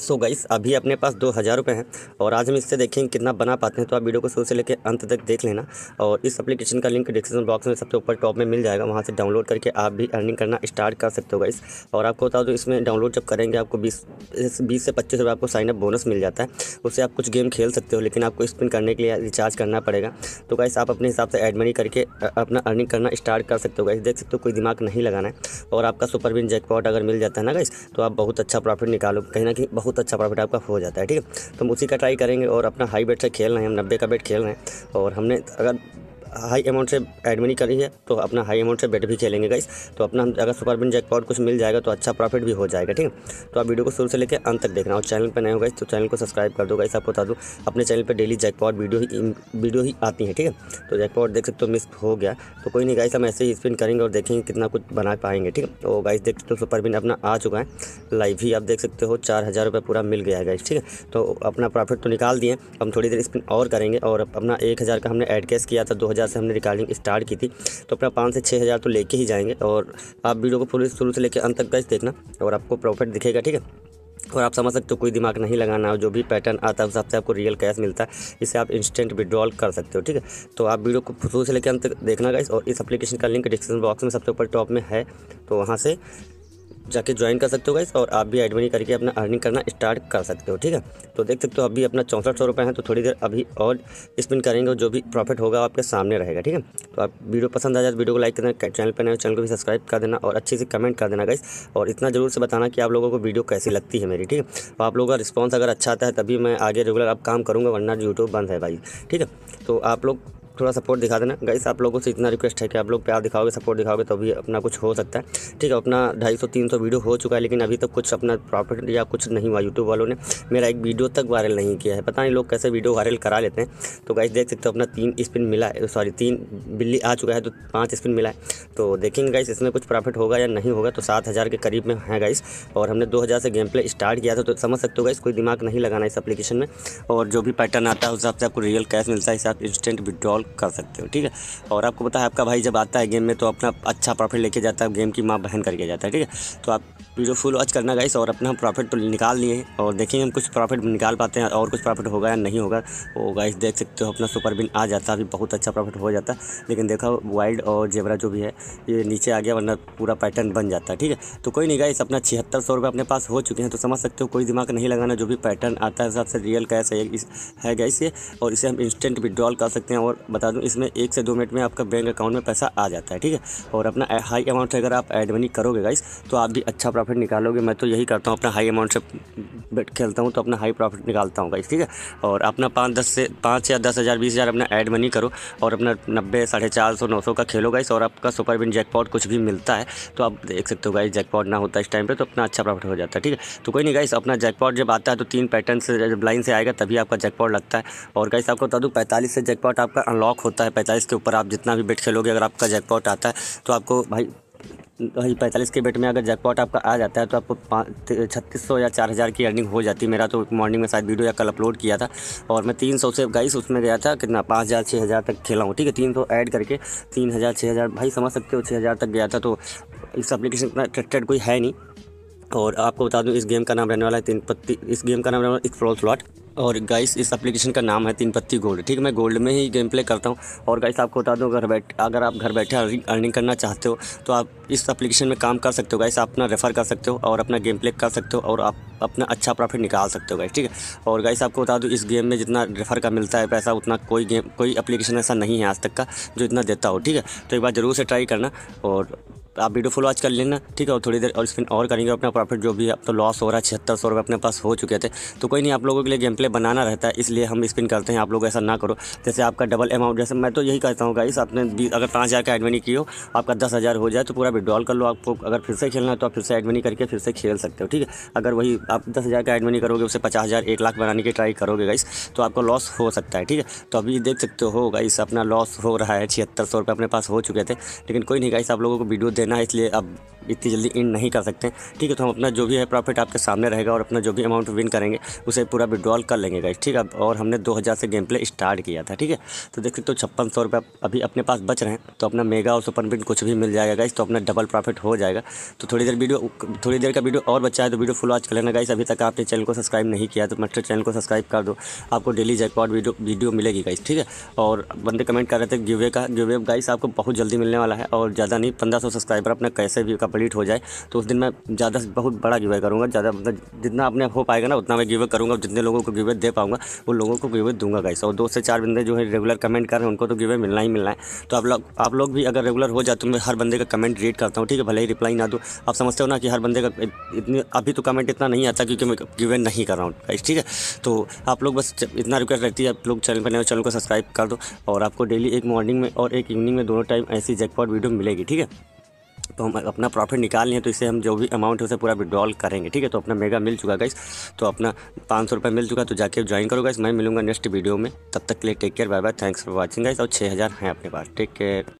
सो so guys अभी अपने पास दो हज़ार रुपये हैं और आज हम इससे देखेंगे कितना बना पाते हैं तो आप वीडियो को शुरू से लेकर अंत तक देख लेना और इस एप्लीकेशन का लिंक डिस्क्रिप्शन बॉक्स में सबसे ऊपर टॉप में मिल जाएगा वहाँ से डाउनलोड करके आप भी अर्निंग करना स्टार्ट कर सकते हो गाइस और आपको बता दो इसमें डाउनलोड जब करेंगे आपको बीस बीस से पच्चीस रुपये आपको साइनअप बोनस मिल जाता है उससे आप कुछ गेम खेल सकते हो लेकिन आपको स्पिन करने के लिए रिचार्ज करना पड़ेगा तो गाइस आप अपने हिसाब से एड मनी करके अपना अर्निंग करना स्टार्ट कर सकते हो गाइस देख सकते हो कोई दिमाग नहीं लगाना है और आपका सुपरविन जैकपॉट अगर मिल जाता है ना गाइस तो आप बहुत अच्छा प्रॉफिट निकालो कहीं ना कहीं बहुत तो अच्छा प्रॉफिट आपका हो जाता है ठीक है तो हम उसी का ट्राई करेंगे और अपना हाई बेट से खेल रहे हैं हम नब्बे का बेट खेल रहे हैं और हमने अगर हाई अमाउंट से एड मनी करी है तो अपना हाई अमाउंट से बेट भी खेलेंगे गाइस तो अपना हम अगर सुपर बिन जैकपॉट कुछ मिल जाएगा तो अच्छा प्रॉफिट भी हो जाएगा ठीक है तो आप वीडियो को शुरू से लेकर अंत तक देखना और चैनल पर नए हो गए तो चैनल को सब्सक्राइब कर दो गाइस आपको बता दूँ अपने चैनल पर डेली जैक वीडियो ही वीडियो ही आती है ठीक है तो जैक देख सकते हो मिस हो गया तो कोई नहीं गाइस हम ऐसे ही स्पिन करेंगे और देखेंगे कितना कुछ बना पाएंगे ठीक है तो गाइस देख सकते हो सुपर बिन अपना आ चुका है लाइव ही आप देख सकते हो चार हज़ार रुपये पूरा मिल गया है गाइस ठीक है तो अपना प्रॉफिट तो निकाल दिए हम थोड़ी देर स्पिन और करेंगे और अपना एक हज़ार का हमने एड कैश किया था दो हज़ार हज़ार से हमने रिकॉर्डिंग स्टार्ट की थी तो अपना पाँच से छः हज़ार तो लेके ही जाएंगे और आप वीडियो को पूरे शुरू से लेकर अंत तक गज देखना और आपको प्रॉफिट दिखेगा ठीक है और आप समझ सकते हो कोई दिमाग नहीं लगाना हो जो भी पैटर्न आता है उस हिसाब से आपको रियल कैश मिलता है इसे आप इंस्टेंट विड्रॉल कर सकते हो ठीक है तो आप वीडियो को शुरू से लेकर अंत तक देखना गाइस और इस एप्लीकेशन का लिंक डिस्क्रिप्शन बॉक्स में सबसे ऊपर टॉप में है तो वहाँ से जाके ज्वाइन कर सकते हो गाइस और आप भी एडमिट करके अपना अर्निंग करना स्टार्ट कर सकते हो ठीक है तो देख सकते हो अभी अपना चौंसठ सौ रुपये हैं तो थोड़ी देर अभी और स्पिन करेंगे जो भी प्रॉफिट होगा आपके सामने रहेगा ठीक है तो आप वीडियो पसंद आ जाए तो वीडियो को लाइक करना चैनल पर नए चैनल को भी सब्सक्राइब कर देना और अच्छे से कमेंट कर देना गाइस और इतना ज़रूर से बताना कि आप लोगों को वीडियो कैसी लगती है मेरी ठीक है तो आप लोगों का रिस्पॉन्स अगर अच्छा आता है तभी मैं आगे रेगुलर आप काम करूँगा वरना यूट्यूब बंद है भाई ठीक है तो आप लोग थोड़ा सपोर्ट दिखा देना गाइस आप लोगों से इतना रिक्वेस्ट है कि आप लोग प्यार दिखाओगे सपोर्ट दिखाओगे तो अभी अपना कुछ हो सकता है ठीक है अपना ढाई सौ तीन सौ वीडियो हो चुका है लेकिन अभी तक कुछ अपना प्रॉफिट या कुछ नहीं हुआ यूट्यूब वालों ने मेरा एक वीडियो तक वायरल नहीं किया है पता नहीं लोग कैसे वीडियो वायरल करा लेते हैं तो गाइस देख सकते हो अपना तीन स्पिन मिला है सॉरी तीन बिल्ली आ चुका है तो पाँच स्पिन मिला है तो देखेंगे गाइस इसमें कुछ प्रॉफिट होगा या नहीं होगा तो सात हज़ार के करीब में है गाइस और हमने दो हज़ार से गेम प्ले स्टार्ट किया था तो समझ सकते हो गाइस कोई दिमाग नहीं लगाना इस एप्लीकेशन में और जो भी पैटर्न आता है उस हिसाब से आपको रियल कैश मिलता है हिसाब इंस्टेंट विड्रॉल कर सकते हो ठीक है और आपको पता है आपका भाई जब आता है गेम में तो अपना अच्छा प्रॉफिट लेके जाता है गेम की माँ बहन करके जाता है ठीक है तो आप वीडियो फुल वॉच करना गाइस और अपना हम प्रॉफिट तो निकाल लिए और देखेंगे हम कुछ प्रॉफिट निकाल पाते हैं और कुछ प्रॉफिट होगा या नहीं होगा वो गाइस देख सकते हो अपना सुपर बिन आ जाता अभी बहुत अच्छा प्रॉफिट हो जाता लेकिन देखा वाइल्ड और जेबरा जो भी है ये नीचे आ गया वरना पूरा पैटर्न बन जाता ठीक है तो कोई नहीं गाइस अपना छिहत्तर सौ अपने पास हो चुके हैं तो समझ सकते हो कोई दिमाग नहीं लगाना जो भी पैटर्न आता है सबसे रियल कैश है है गाइस ये और इसे हम इंस्टेंट विड्रॉल कर सकते हैं और बता दूँ इसमें एक से दो मिनट में आपका बैंक अकाउंट में पैसा आ जाता है ठीक है और अपना हाई अमाउंट अगर आप एड मनी करोगे गाइस तो आप भी अच्छा प्रॉफिट प्रॉफिट निकालोगे मैं तो यही करता हूँ अपना हाई अमाउंट से बेट खेलता हूँ तो अपना हाई प्रॉफिट निकालता हूँ ठीक है और अपना पाँच दस से पाँच या दस हज़ार बीस हज़ार अपना ऐड मनी करो और अपना नब्बे साढ़े चार सौ नौ सौ का खेलो गाइस और आपका सुपर विन जैकपॉट कुछ भी मिलता है तो आप देख सकते हो गाइस जैकपॉट ना होता इस टाइम पर तो अपना अच्छा प्रॉफिट हो जाता है ठीक है तो कोई नहीं गाइस अपना जैकपॉट जब आता है तो तीन पैटर्न से जब लाइन से आएगा तभी आपका जैकपॉट लगता है और गाइस आपको बता दूँ पैंतालीस से जैकपॉट आपका अनलॉक होता है पैंतालीस के ऊपर आप जितना भी बेट खेलोगे अगर आपका जैकपॉट आता है तो आपको भाई पैंतालीस के बेट में अगर जैकपॉट आपका आ जाता है तो आपको छत्तीस सौ या चार हज़ार की अर्निंग हो जाती है मेरा तो मॉर्निंग में शायद वीडियो या कल अपलोड किया था और मैं तीन सौ से गाइस उसमें गया था कितना पाँच हज़ार छः हज़ार तक खेला हूँ ठीक है तीन सौ ऐड करके तीन हज़ार छः हज़ार भाई समझ सकते हो छः हज़ार तक गया था तो इस अप्लीकेशन इतना ट्रस्टेड कोई है नहीं और आपको बता दूँ इस गेम का नाम रहने वाला है तीन पत्ती इस गेम का नाम रहने वाला एक स्क्रॉल स्लॉट और गाइस इस एप्लीकेशन का नाम है तीन पत्ती गोल्ड ठीक है मैं गोल्ड में ही गेम प्ले करता हूँ और गाइस आपको बता दूँ अगर बैठ अगर आप घर बैठे अर्निंग करना चाहते हो तो आप इस एप्लीकेशन में काम कर सकते हो गाइस आप अपना रेफ़र कर सकते हो और अपना गेम प्ले कर सकते हो और आप अपना अच्छा प्रॉफिट निकाल सकते हो गाइस ठीक है और गाइस आपको बता दूँ इस गेम में जितना रेफ़र का मिलता है पैसा उतना कोई गेम कोई अप्लीकेशन ऐसा नहीं है आज तक का जो इतना देता हो ठीक है तो एक बार ज़रूर से ट्राई करना और आप वीडियो फुल वॉच कर लेना ठीक है और थोड़ी देर और स्पिन और करेंगे अपना प्रॉफिट जो भी अब तो लॉस हो रहा है छिहत्तर सौ रुपये अपने पास हो चुके थे तो कोई नहीं आप लोगों के लिए गेम प्ले बनाना रहता है इसलिए हम स्पिन करते हैं आप लोग ऐसा ना करो जैसे आपका डबल अमाउंट जैसे मैं तो यही कहता हूँ गाइस आपने अगर पाँच हज़ार का एडमिनी की हो आपका दस हज़ार हो जाए तो पूरा विड्रॉल कर लो आपको अगर फिर से खेलना है तो आप फिर से एडमिनी करके फिर से खेल सकते हो ठीक है अगर वही आप दस हज़ार का एडमिनी करोगे उसे पचास हज़ार एक लाख बनाने की ट्राई करोगे गाइस तो आपको लॉस हो सकता है ठीक है तो अभी देख सकते हो गाइस अपना लॉस हो रहा है छिहत्तर सौ रुपये अपने पास हो चुके थे लेकिन कोई नहीं गाइस आप लोगों को वीडियो देना है इसलिए अब इतनी जल्दी इन नहीं कर सकते ठीक है तो हम अपना जो भी है प्रॉफिट आपके सामने रहेगा और अपना जो भी अमाउंट विन करेंगे उसे पूरा विड्रॉल कर लेंगे गाइस ठीक है और हमने 2000 से गेम प्ले स्टार्ट किया था ठीक है तो देख सकते हो छप्पन सौ रुपये अभी अपने पास बच रहे हैं तो अपना मेगा और सुपर बिन कुछ भी मिल जाएगा गाइस तो अपना डबल प्रॉफिट हो जाएगा तो थोड़ी देर वीडियो थोड़ी देर का वीडियो और बच्चा है तो वीडियो फुल वॉच कर लेना गाइस अभी तक आपने चैनल को सब्सक्राइब नहीं किया तो मस्टर चैनल को सब्सक्राइब कर दो आपको डेली जैकपॉट वीडियो वीडियो मिलेगी गाइस ठीक है और बंदे कमेंट कर रहे थे गिवे का गिवे गाइस आपको बहुत जल्दी मिलने वाला है और ज़्यादा नहीं पंद्रह सौ सब्सक्राइब सब्सक्राइबर अपने कैसे भी कंप्लीट हो जाए तो उस दिन मैं ज़्यादा से बहुत बड़ा गिवे करूँगा ज़्यादा मतलब जितना अपने हो पाएगा ना उतना मैं गिवे करूँगा जितने लोगों को गिवे दे पाऊँगा वो लोगों को गिवे दूंगा गाइस और दो से चार बंदे जो है रेगुलर कमेंट कर रहे हैं उनको तो गिवे मिलना ही मिलना है तो आप लोग आप लोग भी अगर रेगुलर हो जाए तो मैं हर बंदे का कमेंट रीड करता हूँ ठीक है भले ही रिप्लाई ना दूँ आप समझते हो ना कि हर बंदे का इतनी अभी तो कमेंट इतना नहीं आता क्योंकि मैं गिवे नहीं कर रहा हूँ गाइस ठीक है तो आप लोग बस इतना रिक्वेस्ट रखती है आप लोग चैनल पर नए चैनल को सब्सक्राइब कर दो और आपको डेली एक मॉर्निंग में और एक इवनिंग में दोनों टाइम ऐसी जैकपॉट वीडियो मिलेगी ठीक है तो हम अपना प्रॉफिट निकाल लें तो इससे हम जो भी अमाउंट है उसे पूरा विड्रॉल करेंगे ठीक है तो अपना मेगा मिल चुका गाइस तो अपना पाँच सौ रुपये मिल चुका तो जाके ज्वाइन करो गाइस मैं मिलूंगा नेक्स्ट वीडियो में तब तक के लिए take care bye bye thanks for watching guys और छः हज़ार हैं अपने पास टेक केयर